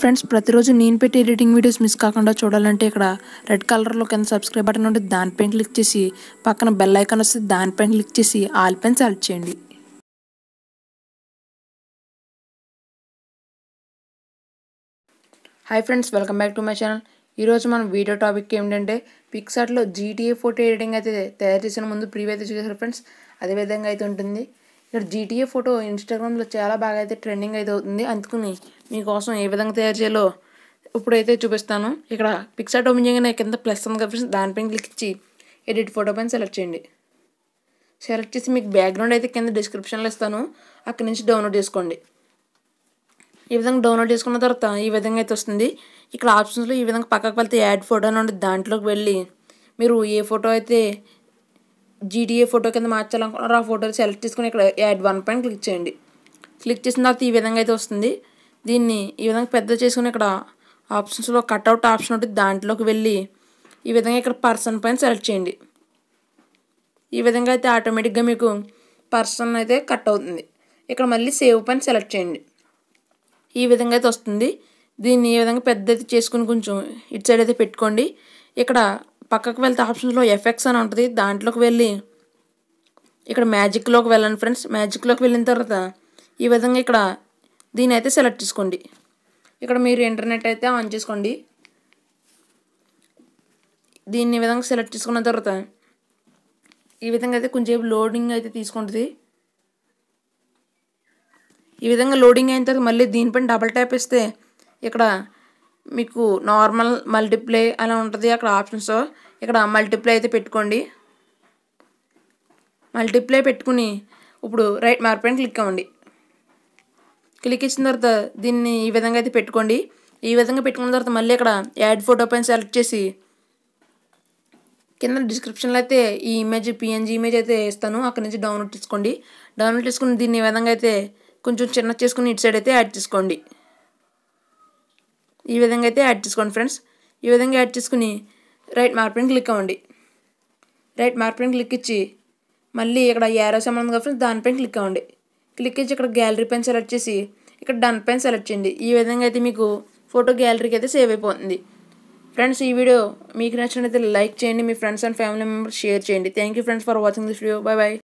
friends ప్రతిరోజు నేను పెట్టి ఎడిటింగ్ వీడియోస్ మిస్ కాకుండా చూడాలంటే ఇక్కడ రెడ్ కలర్లో కింద సబ్స్క్రైబ్ బటన్ ఉంటే దానిపైన క్లిక్ చేసి పక్కన బెల్ ఐకాన్ వస్తే దానిపైన క్లిక్ చేసి ఆల్ పైన సెలెక్ట్ చేయండి hi friends welcome back to my channel ఈరోజు మన వీడియో టాపిక్ ఏంటంటే పిక్సార్ట్లో జీటీఏ ఫోటో ఎడిటింగ్ అయితే తయారు చేసిన ముందు ప్రీవ్యూ అయితే చూసారు ఫ్రెండ్స్ అదేవిధంగా అయితే ఉంటుంది ఇక్కడ జీటీఏ ఫోటో ఇన్స్టాగ్రామ్లో చాలా బాగా అయితే ట్రెండింగ్ అయితే అవుతుంది అందుకని మీకోసం ఏ విధంగా తయారు చేయాలో ఇప్పుడైతే చూపిస్తాను ఇక్కడ పిక్సార్ట్ ఓపెన్ చేయగానే కింద ప్లస్ ఉంది కాబట్టి దానిపైన క్లిక్ ఇచ్చి ఎడిట్ ఫోటో పైన సెలెక్ట్ చేయండి సెలెక్ట్ చేసి మీకు బ్యాక్గ్రౌండ్ అయితే కింద డిస్క్రిప్షన్లో ఇస్తాను అక్కడి నుంచి డౌన్లోడ్ చేసుకోండి ఈ విధంగా డౌన్లోడ్ చేసుకున్న తర్వాత ఈ విధంగా అయితే వస్తుంది ఇక్కడ ఆప్షన్స్లో ఈ విధంగా పక్కకు వెళ్తే యాడ్ ఫోటో నుండి దాంట్లోకి వెళ్ళి మీరు ఏ ఫోటో అయితే జీడీఏ ఫోటో కింద మార్చాలనుకున్నారు ఆ ఫోటో సెలెక్ట్ చేసుకుని ఇక్కడ యాడ్ వన్ పైన క్లిక్ చేయండి క్లిక్ చేసిన తర్వాత ఈ విధంగా అయితే వస్తుంది దీన్ని ఈ విధంగా పెద్ద చేసుకుని ఇక్కడ ఆప్షన్స్లో కట్అవుట్ ఆప్షన్ ఉంటుంది దాంట్లోకి వెళ్ళి ఈ విధంగా ఇక్కడ పర్సన్ పైన సెలెక్ట్ చేయండి ఈ విధంగా అయితే ఆటోమేటిక్గా మీకు పర్సన్ అయితే కట్ అవుతుంది ఇక్కడ మళ్ళీ సేవ్ పైన సెలెక్ట్ చేయండి ఈ విధంగా అయితే వస్తుంది దీన్ని ఈ విధంగా పెద్ద అయితే చేసుకుని కొంచెం ఇటు సైడ్ అయితే పెట్టుకోండి ఇక్కడ పక్కకు వెళ్తే ఆప్షన్స్లో ఎఫెక్ట్స్ అని ఉంటుంది దాంట్లోకి వెళ్ళి ఇక్కడ మ్యాజిక్లోకి వెళ్ళండి ఫ్రెండ్స్ మ్యాజిక్లోకి వెళ్ళిన తర్వాత ఈ విధంగా ఇక్కడ దీని అయితే సెలెక్ట్ చేసుకోండి ఇక్కడ మీరు ఇంటర్నెట్ అయితే ఆన్ చేసుకోండి దీన్ని విధంగా సెలెక్ట్ చేసుకున్న తర్వాత ఈ విధంగా అయితే కొంచెంసేపు లోడింగ్ అయితే తీసుకుంటుంది ఈ విధంగా లోడింగ్ అయిన తర్వాత మళ్ళీ దీనిపైన డబల్ ట్యాప్ ఇస్తే ఇక్కడ మీకు నార్మల్ మల్టీప్లై అలా ఉంటుంది అక్కడ ఆప్షన్స్ ఇక్కడ మల్టీప్లై అయితే పెట్టుకోండి మల్టీప్లై పెట్టుకుని ఇప్పుడు రైట్ మార్క్ పైన క్లిక్ అవ్వండి క్లిక్ ఇచ్చిన తర్వాత దీన్ని ఈ విధంగా అయితే పెట్టుకోండి ఈ విధంగా పెట్టుకున్న తర్వాత మళ్ళీ ఇక్కడ యాడ్ ఫోటో పైన సెలెక్ట్ చేసి కింద డిస్క్రిప్షన్లో అయితే ఈ ఇమేజ్ పిఎన్జీ ఇమేజ్ అయితే ఇస్తాను అక్కడి నుంచి డౌన్లోడ్ చేసుకోండి డౌన్లోడ్ చేసుకుని దీన్ని ఈ విధంగా అయితే కొంచెం చిన్న చేసుకుని ఇటు సైడ్ అయితే యాడ్ చేసుకోండి ఈ విధంగా అయితే యాడ్ చేసుకోండి ఫ్రెండ్స్ ఈ విధంగా యాడ్ చేసుకుని రైట్ మార్పిన్ క్లిక్ అవ్వండి రైట్ మార్పిన్ క్లిక్ ఇచ్చి మళ్ళీ ఇక్కడ ఏరో సంబంధం కాబట్టి ఫ్రెండ్స్ దానిపైన క్లిక్ అవ్వండి క్లిక్ ఇచ్చి ఇక్కడ గ్యాలరీ పైన సెలెక్ట్ చేసి ఇక్కడ డన్ పైన సెలెక్ట్ చేయండి ఈ విధంగా అయితే మీకు ఫోటో గ్యాలరీకి అయితే సేవ్ అయిపోతుంది ఫ్రెండ్స్ ఈ వీడియో మీకు నచ్చినట్లయితే లైక్ చేయండి మీ friends and family members share చేయండి thank you friends for watching this video bye bye